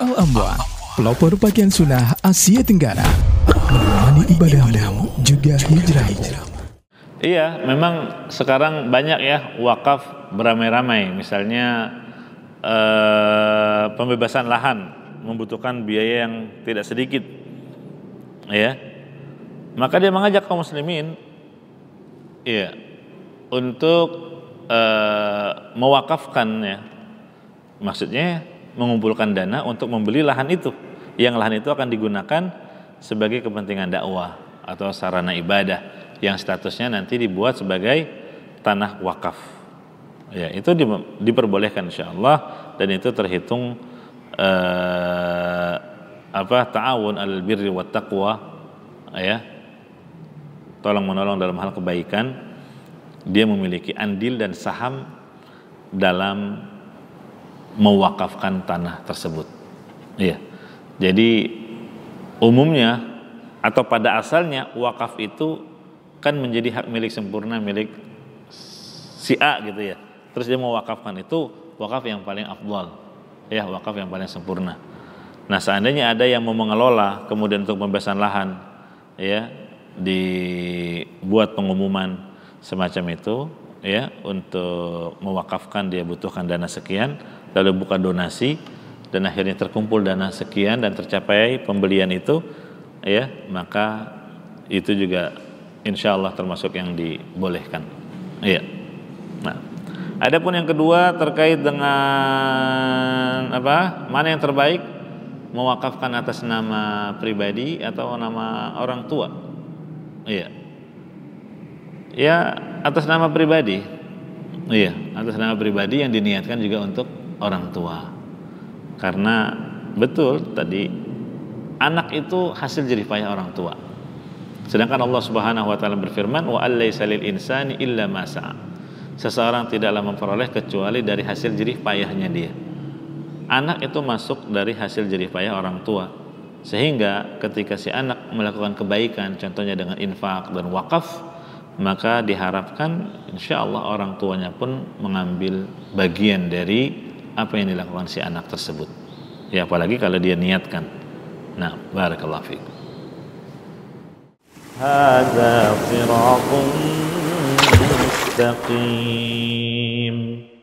Al-Amwan, pelopor pakaian sunnah Asia Tenggara. Menemani ibadahmu juga hijrah. Iya, memang sekarang banyak ya wakaf beramai-ramai. Misalnya eh, pembebasan lahan membutuhkan biaya yang tidak sedikit. Ya. Maka dia mengajak kaum muslimin iya untuk eh, ya. Maksudnya mengumpulkan dana untuk membeli lahan itu yang lahan itu akan digunakan sebagai kepentingan dakwah atau sarana ibadah yang statusnya nanti dibuat sebagai tanah wakaf ya itu di, diperbolehkan insya Allah dan itu terhitung eh, apa ta'awun al birri wa taqwa ya tolong menolong dalam hal kebaikan dia memiliki andil dan saham dalam mewakafkan tanah tersebut. Iya. Jadi umumnya atau pada asalnya wakaf itu kan menjadi hak milik sempurna milik si A gitu ya. Terus dia mewakafkan itu wakaf yang paling afdal. Ya, wakaf yang paling sempurna. Nah, seandainya ada yang mau mengelola kemudian untuk pembebasan lahan ya dibuat pengumuman semacam itu ya untuk mewakafkan dia butuhkan dana sekian lalu buka donasi dan akhirnya terkumpul dana sekian dan tercapai pembelian itu ya maka itu juga insya Allah termasuk yang dibolehkan ya nah adapun yang kedua terkait dengan apa mana yang terbaik mewakafkan atas nama pribadi atau nama orang tua iya ya atas nama pribadi iya atas nama pribadi yang diniatkan juga untuk orang tua karena betul tadi anak itu hasil jerih payah orang tua sedangkan Allah Subhanahu wa taala berfirman wa allaisa lil insani illa masa seseorang tidaklah memperoleh kecuali dari hasil jerih payahnya dia anak itu masuk dari hasil jerih payah orang tua sehingga ketika si anak melakukan kebaikan contohnya dengan infak dan wakaf maka diharapkan insya Allah orang tuanya pun mengambil bagian dari apa yang dilakukan si anak tersebut ya apalagi kalau dia niatkan nah barakallahu fiik mustaqim